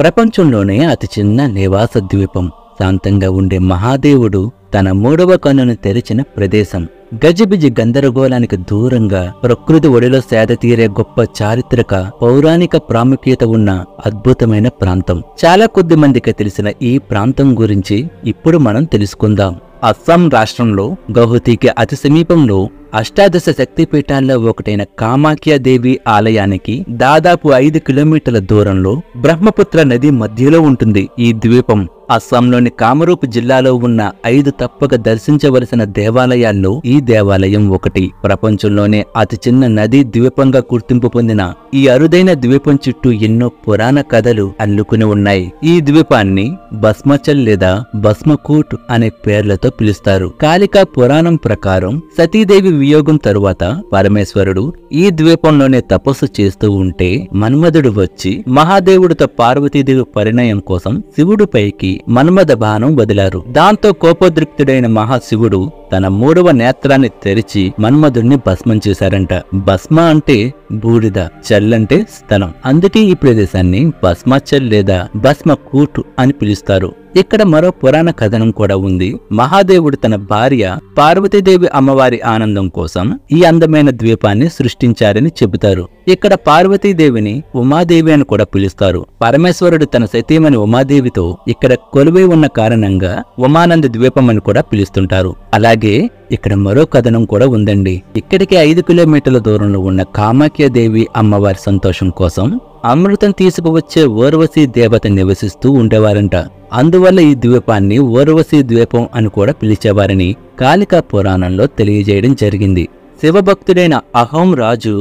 ప్రపంచంలోనే అతి చిన్న నివాస ద్వీపం శాంతంగా ఉండే మహాదేవుడు తన మూడవ కన్నును తెరిచిన ప్రదేశం గజిబిజి గందరగోళానికి దూరంగా ప్రకృతి ఒడిలో సేద తీరే గొప్ప చారిత్రక పౌరాణిక ప్రాముఖ్యత ఉన్న అద్భుతమైన ప్రాంతం చాలా కొద్ది మందికి తెలిసిన ఈ ప్రాంతం గురించి ఇప్పుడు మనం తెలుసుకుందాం అస్సాం రాష్ట్రంలో గౌహతికి అతి సమీపంలో అష్టాదశ శక్తిపీఠాల్లో ఒకటైన కామాఖ్యాదేవి ఆలయానికి దాదాపు ఐదు కిలోమీటర్ల దూరంలో బ్రహ్మపుత్ర నది మధ్యలో ఉంటుంది ఈ ద్వీపం అస్సాంలోని కామరూప్ జిల్లాలో ఉన్న ఐదు తప్పక దర్శించవలసిన దేవాలయాల్లో ఈ దేవాలయం ఒకటి ప్రపంచంలోనే అతి చిన్న నదీ ద్వీపంగా గుర్తింపు పొందిన ఈ అరుదైన ద్వీపం చుట్టూ ఎన్నో పురాణ కథలు అల్లుకుని ఉన్నాయి ఈ ద్వీపాన్ని భస్మచల్ లేదా భస్మకూట్ అనే పేర్లతో పిలుస్తారు కాళికా పురాణం ప్రకారం సతీదేవి వియోగం తరువాత పరమేశ్వరుడు ఈ ద్వీపంలోనే తపస్సు చేస్తూ ఉంటే మన్మధుడు వచ్చి మహాదేవుడితో పార్వతీదేవి పరిణయం కోసం శివుడు పైకి మన్మద బాణం వదిలారు దాంతో కోపోద్రిక్తుడైన మహాశివుడు తన మూడవ నేత్రాన్ని తెరిచి మన్మధుడిని భస్మం చేశారంట భస్మ అంటే బూడిద చల్లంటే స్థలం అందుకే ఈ ప్రదేశాన్ని భస్మాచల్ లేదా భస్మ కూటు అని పిలుస్తారు ఇక్కడ మరో పురాణ కథనం కూడా ఉంది మహాదేవుడు తన భార్య పార్వతీదేవి అమ్మవారి ఆనందం కోసం ఈ అందమైన ద్వీపాన్ని సృష్టించారని చెబుతారు ఇక్కడ పార్వతీదేవిని ఉమాదేవి అని కూడా పిలుస్తారు పరమేశ్వరుడు తన సతీమణి ఉమాదేవితో ఇక్కడ కొలువై ఉన్న కారణంగా ఉమానంద ద్వీపం అని కూడా పిలుస్తుంటారు అలాగే ఇక్కడ మరో కథనం కూడా ఉందండి ఇక్కడికి ఐదు కిలోమీటర్ల దూరంలో ఉన్న కామాఖ్యదేవి అమ్మవారి సంతోషం కోసం అమృతం తీసుకువచ్చే ఓర్వశి దేవత నివసిస్తూ ఉండేవారంట అందువల్ల ఈ ద్వీపాన్ని ఓర్వశి ద్వీపం అని కూడా పిలిచేవారని కాళికా పురాణంలో తెలియజేయడం జరిగింది శివభక్తుడైన అహోం రాజు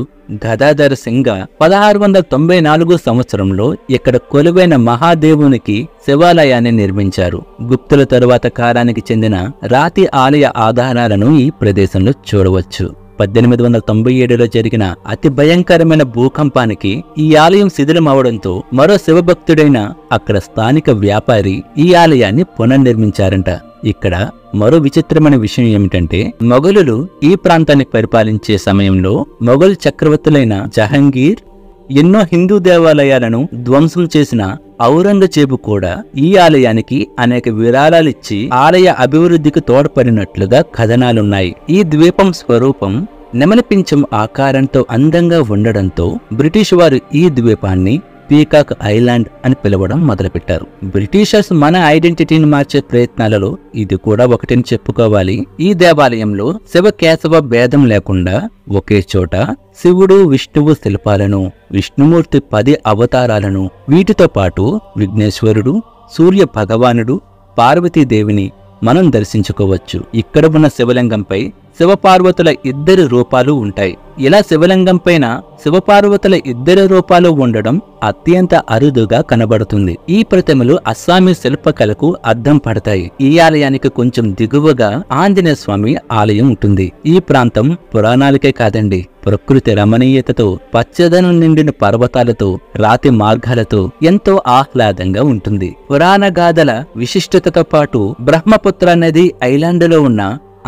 గదాధర సింగ పదహారు వందల తొంభై నాలుగు సంవత్సరంలో ఇక్కడ కొలువైన మహాదేవునికి శివాలయాన్ని నిర్మించారు గుప్తుల తరువాత కాలానికి చెందిన రాతి ఆలయ ఆధారాలను ఈ ప్రదేశంలో చూడవచ్చు పద్దెనిమిది వందల తొంభై ఏడులో జరిగిన అతి భయంకరమైన భూకంపానికి ఈ ఆలయం శిథిలం అవడంతో మరో శివభక్తుడైన అక్కడ స్థానిక వ్యాపారి ఈ ఆలయాన్ని పునర్నిర్మించారంట ఇక్కడ మరో విచిత్రమైన విషయం ఏమిటంటే మొఘలులు ఈ ప్రాంతాన్ని పరిపాలించే సమయంలో మొఘల్ చక్రవర్తులైన జహంగీర్ ఎన్నో హిందూ దేవాలయాలను ధ్వంసం చేసిన ఔరంగజేబు కూడా ఈ ఆలయానికి అనేక విరాళాలిచ్చి ఆలయ అభివృద్ధికి తోడ్పడినట్లుగా కథనాలున్నాయి ఈ ద్వీపం స్వరూపం నెమలిపించం ఆకారంతో అందంగా ఉండడంతో బ్రిటిష్ వారు ఈ ద్వీపాన్ని పీకాక్ ఐలాండ్ అని పిలవడం మొదలుపెట్టారు బ్రిటిషర్స్ మన ఐడెంటిటీని మార్చే ప్రయత్నాలలో ఇది కూడా ఒకటిని చెప్పుకోవాలి ఈ దేవాలయంలో శివ కేశవ భేదం లేకుండా ఒకే చోట శివుడు విష్ణువు శిల్పాలను విష్ణుమూర్తి పది అవతారాలను వీటితో పాటు విఘ్నేశ్వరుడు సూర్య భగవానుడు పార్వతీదేవిని మనం దర్శించుకోవచ్చు ఇక్కడ ఉన్న శివలింగంపై శివపార్వతుల ఇద్దరు రూపాలు ఉంటాయి ఇలా శివలింగం పైన శివపార్వతుల ఇద్దరు రూపాలు ఉండడం అత్యంత అరుదుగా కనబడుతుంది ఈ ప్రతిమలు అస్సామీ శిల్పకళకు అద్దం పడతాయి ఈ ఆలయానికి కొంచెం దిగువగా ఆంజనేయ స్వామి ఆలయం ఉంటుంది ఈ ప్రాంతం పురాణాలకే కాదండి ప్రకృతి రమణీయతతో పచ్చదనం నిండిన పర్వతాలతో రాతి మార్గాలతో ఎంతో ఆహ్లాదంగా ఉంటుంది పురాణ గాథల విశిష్టతతో పాటు బ్రహ్మపుత్ర నది ఐలాండ్లో ఉన్న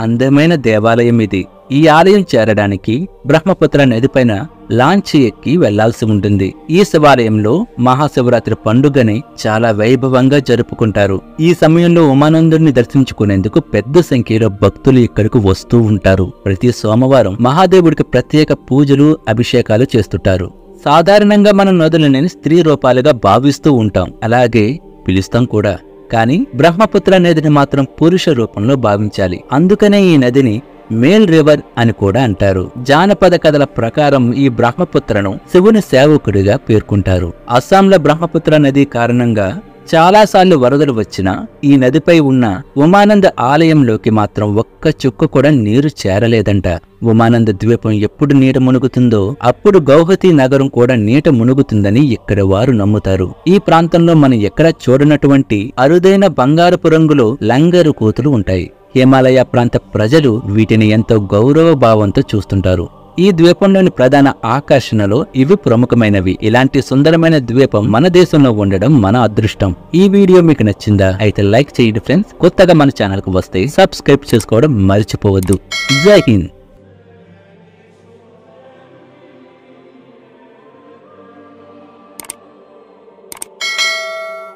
అందమైన దేవాలయం ఇది ఈ ఆలయం చేరడానికి బ్రహ్మపుత్ర నదిపైన లాంచి ఎక్కి వెళ్లాల్సి ఉంటుంది ఈ శివాలయంలో మహాశివరాత్రి పండుగని చాలా వైభవంగా జరుపుకుంటారు ఈ సమయంలో ఉమానందుడిని దర్శించుకునేందుకు పెద్ద సంఖ్యలో భక్తులు ఇక్కడికి వస్తూ ఉంటారు ప్రతి సోమవారం మహాదేవుడికి ప్రత్యేక పూజలు అభిషేకాలు చేస్తుంటారు సాధారణంగా మనం నదులని స్త్రీ రూపాలుగా భావిస్తూ ఉంటాం అలాగే పిలుస్తాం కూడా కానీ బ్రహ్మపుత్ర నదిని మాత్రం పురుష రూపంలో భావించాలి అందుకనే ఈ నదిని మేల్ రివర్ అని కూడా అంటారు జానపద కథల ప్రకారం ఈ బ్రహ్మపుత్రను శివుని సేవకుడిగా పేర్కొంటారు అస్సాంల బ్రహ్మపుత్ర నది కారణంగా చాలాసార్లు వరదలు వచ్చినా ఈ నదిపై ఉన్న ఉమానంద ఆలయంలోకి మాత్రం ఒక్క చుక్క కూడా నీరు చేరలేదంట ఉమానంద ద్వీపం ఎప్పుడు నీట మునుగుతుందో అప్పుడు గౌహతి నగరం కూడా నీట మునుగుతుందని ఇక్కడ వారు నమ్ముతారు ఈ ప్రాంతంలో మనం ఎక్కడ చూడనటువంటి అరుదైన బంగారపు రంగులో లంగరు కోతులు ఉంటాయి హిమాలయ ప్రాంత ప్రజలు వీటిని ఎంతో గౌరవ భావంతో చూస్తుంటారు ఈ ద్వీపంలోని ప్రధాన ఆకర్షణలు ఇవి ప్రముఖమైనవి ఇలాంటి సుందరమైన ద్వీపం మన దేశంలో ఉండడం మన అదృష్టం ఈ వీడియో మీకు నచ్చిందా అయితే లైక్ చేయండి ఫ్రెండ్స్ కొత్తగా మన ఛానల్ కు వస్తే సబ్స్క్రైబ్ చేసుకోవడం మర్చిపోవద్దు జై హింద్